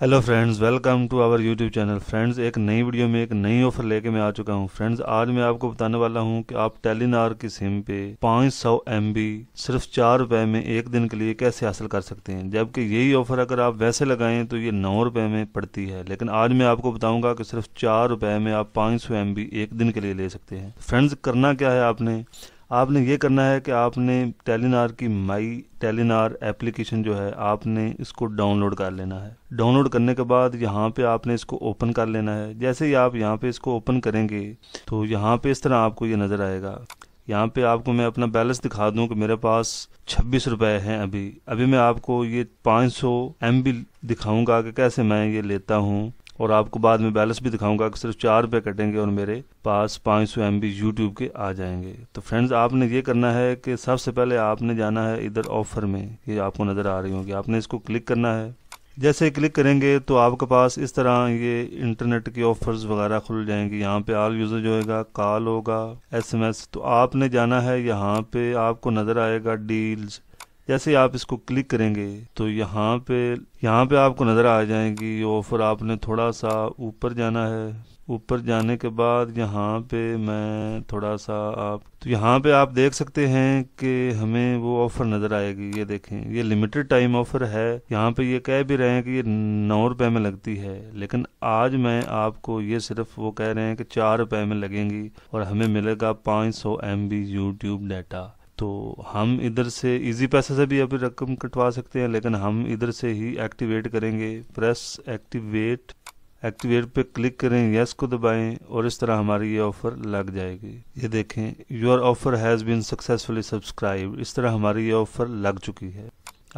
hello friends welcome to our YouTube channel friends एक नई video में एक नई ऑफर लेके मैं आ चुका हूं फ्रेंड्स आज मैं आपको बताने वाला हूं कि आप टेलीनार की सिम पे 500 सौ सिर्फ चार रुपए में एक दिन के लिए कैसे हासिल कर सकते हैं जबकि यही ऑफर अगर आप वैसे लगाएं तो ये नौ रुपए में पड़ती है लेकिन आज मैं आपको बताऊंगा की सिर्फ चार रुपए में आप पाँच सौ एक दिन के लिए ले सकते हैं फ्रेंड्स करना क्या है आपने आपने ये करना है कि आपने टेलीनार की माई टेलीनार एप्लीकेशन जो है आपने इसको डाउनलोड कर लेना है डाउनलोड करने के बाद यहाँ पे आपने इसको ओपन कर लेना है जैसे ही आप यहाँ पे इसको ओपन करेंगे तो यहाँ पे इस तरह आपको ये नज़र आएगा यहाँ पे आपको मैं अपना बैलेंस दिखा दूँ कि मेरे पास छब्बीस रुपए हैं अभी अभी मैं आपको ये 500 सौ एम दिखाऊंगा कि कैसे मैं ये लेता हूँ और आपको बाद में बैलेंस भी दिखाऊंगा कि सिर्फ चार रुपये कटेंगे और मेरे पास पाँच सौ एम बी यूट्यूब के आ जाएंगे तो फ्रेंड्स आपने ये करना है कि सबसे पहले आपने जाना है इधर ऑफर में ये आपको नज़र आ रही होगी आपने इसको क्लिक करना है जैसे क्लिक करेंगे तो आपके पास इस तरह ये इंटरनेट की ऑफर्स वगैरह खुल जाएंगी यहाँ पे आल जो होगा कॉल होगा एसएमएस तो आपने जाना है यहाँ पे आपको नज़र आएगा डील्स जैसे आप इसको क्लिक करेंगे तो यहाँ पे यहाँ पे आपको नज़र आ जाएगी ये ऑफ़र आपने थोड़ा सा ऊपर जाना है ऊपर जाने के बाद यहाँ पे मैं थोड़ा सा आप तो यहाँ पे आप देख सकते हैं कि हमें वो ऑफ़र नज़र आएगी ये देखें ये लिमिटेड टाइम ऑफ़र है यहाँ पे ये कह भी रहे हैं कि ये नौ रुपए में लगती है लेकिन आज मैं आपको ये सिर्फ वो कह रहे हैं कि चार रुपए में लगेंगी और हमें मिलेगा पाँच सौ एम बी यूट्यूब डाटा तो हम इधर से इजी पैसे से भी अभी रकम कटवा सकते हैं लेकिन हम इधर से ही एक्टिवेट करेंगे प्रेस एक्टिवेट एक्टिवेट पे क्लिक करें यस को दबाएं और इस तरह हमारी ये ऑफर लग जाएगी ये देखें your offer has been successfully subscribe इस तरह हमारी ये ऑफर लग चुकी है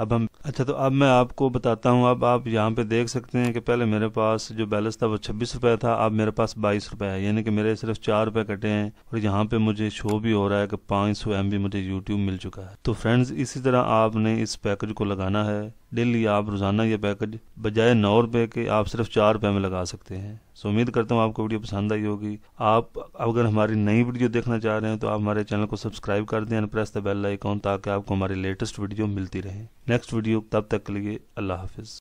अब हम अच्छा तो अब मैं आपको बताता हूँ अब आप यहाँ पे देख सकते हैं कि पहले मेरे पास जो बैलेंस था वो छब्बीस रुपये था अब मेरे पास बाईस रुपये है यानी कि मेरे सिर्फ चार रुपये कटे हैं और यहाँ पे मुझे शो भी हो रहा है कि पाँच सौ एम मुझे यूट्यूब मिल चुका है तो फ्रेंड्स इसी तरह आपने इस पैकेज को लगाना है डेली आप रोज़ाना ये पैकेज बजाय नौ रुपये के आप सिर्फ चार रुपये में लगा सकते हैं सो उम्मीद करता हूँ आपको वीडियो पसंद आई होगी आप अगर हमारी नई वीडियो देखना चाह रहे हैं तो आप हमारे चैनल को सब्सक्राइब कर दें and press the bell icon ताकि आपको हमारी लेटेस्ट वीडियो मिलती रहे नेक्स्ट वीडियो तब तक के लिए अल्लाह हाफिज़